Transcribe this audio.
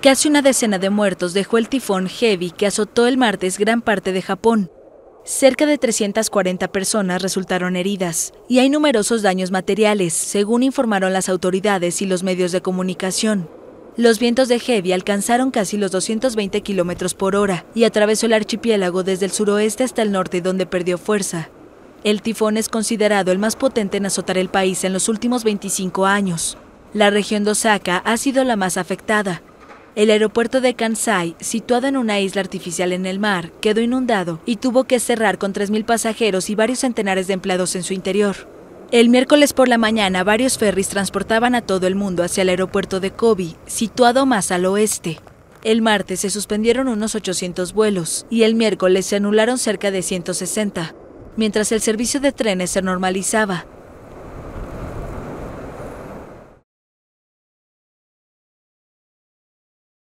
Casi una decena de muertos dejó el tifón Heavy que azotó el martes gran parte de Japón. Cerca de 340 personas resultaron heridas y hay numerosos daños materiales, según informaron las autoridades y los medios de comunicación. Los vientos de Heavy alcanzaron casi los 220 kilómetros por hora y atravesó el archipiélago desde el suroeste hasta el norte, donde perdió fuerza. El tifón es considerado el más potente en azotar el país en los últimos 25 años. La región de Osaka ha sido la más afectada, el aeropuerto de Kansai, situado en una isla artificial en el mar, quedó inundado y tuvo que cerrar con 3.000 pasajeros y varios centenares de empleados en su interior. El miércoles por la mañana, varios ferries transportaban a todo el mundo hacia el aeropuerto de Kobe, situado más al oeste. El martes se suspendieron unos 800 vuelos y el miércoles se anularon cerca de 160, mientras el servicio de trenes se normalizaba.